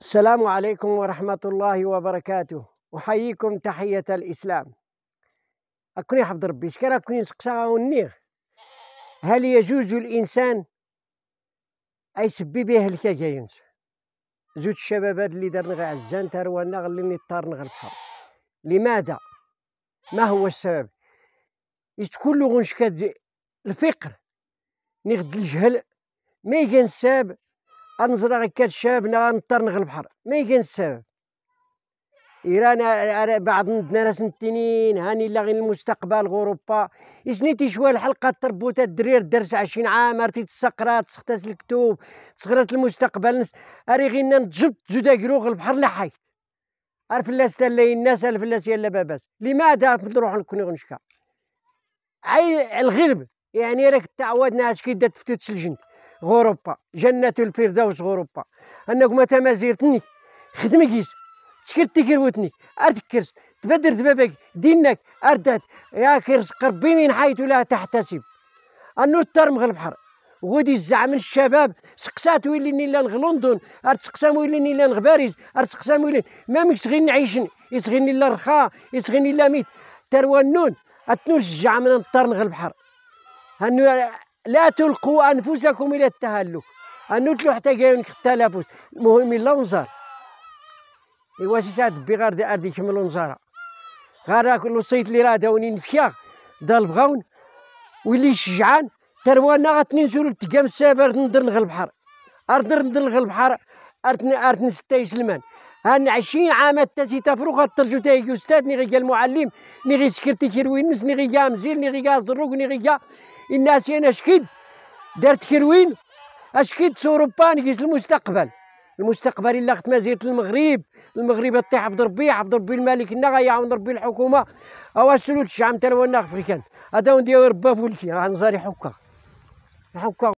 السلام عليكم ورحمة الله وبركاته أحييكم تحية الإسلام أكون يحفظ ربي شكرا أكون نسقسا ونيغ هل يجوز الإنسان أي سبي به الكاكاينس زوج الشباب اللي دار غير عزان تروانا اللي طارنا غير البحر لماذا ما هو السبب كله غنشكد الفقر نغد الجهل ما يكان السبب غنزرع غير الشباب غنضطر نغلب البحر ما يكاين السبب ايران بعض راس التنين هاني لا غير المستقبل غوروبا يسني شوية الحلقه تربوت الدرير درس عشرين عام ارتي تسقرا تسختس الكتب تسخرات المستقبل اري غينا نتجبت جودا كروغ البحر لا حيت الفلاس لا الناس الفلاس لا باباس لماذا نروح نكون غنشكا عين الغرب يعني راك تعودنا اش كي تفتو تسلجنت غوروبا جنة الفردوس غوروبا أنك متى ما زيرتني خدمك يس سكرت كروتني أرتكرس تبدر ذبابك دينك أردت يا كرزق ربي من حيث لا تحتسب أنو الترمغ البحر غودي الزعم الشباب سقسات ويليني لان غلندن سقسام ويليني نيلان غباريز سقسام ويلي ما مكش غير نعيشن يسغيني لا رخاء يسغيني لا ميت تروى النون التنوس الزعم من الطرنغ البحر هانو لا تلقوا انفسكم الى التهلك تلو حتى كاين التنافس المهم الا نزار ايوا سي سعد بي غار دي كملوا نزارة غار صيت لي راه داوني نفيا دا البغاون واللي شجعان تروانا غاتني نزول تقام السابر ندر البحر اردر ندر البحر اردني اردني ستة سلمان هان عشرين عام حتى سي تفرق غترجو تا يستاذ ني غي المعلم ني غي سكرتي كيروينس ني غي مزير ني غي زروك ني غي انا شكد دارت كروين اشكيد سوروبان نقيس المستقبل المستقبل الا خت مزيرة المغرب المغرب طي عبد ربي عبد ربي الملك لنا غيعاون ربي الحكومه او سلوت الشعب تاع وانا افريكان هذا ونديرو ربا فولتي غنزاري حكا حكا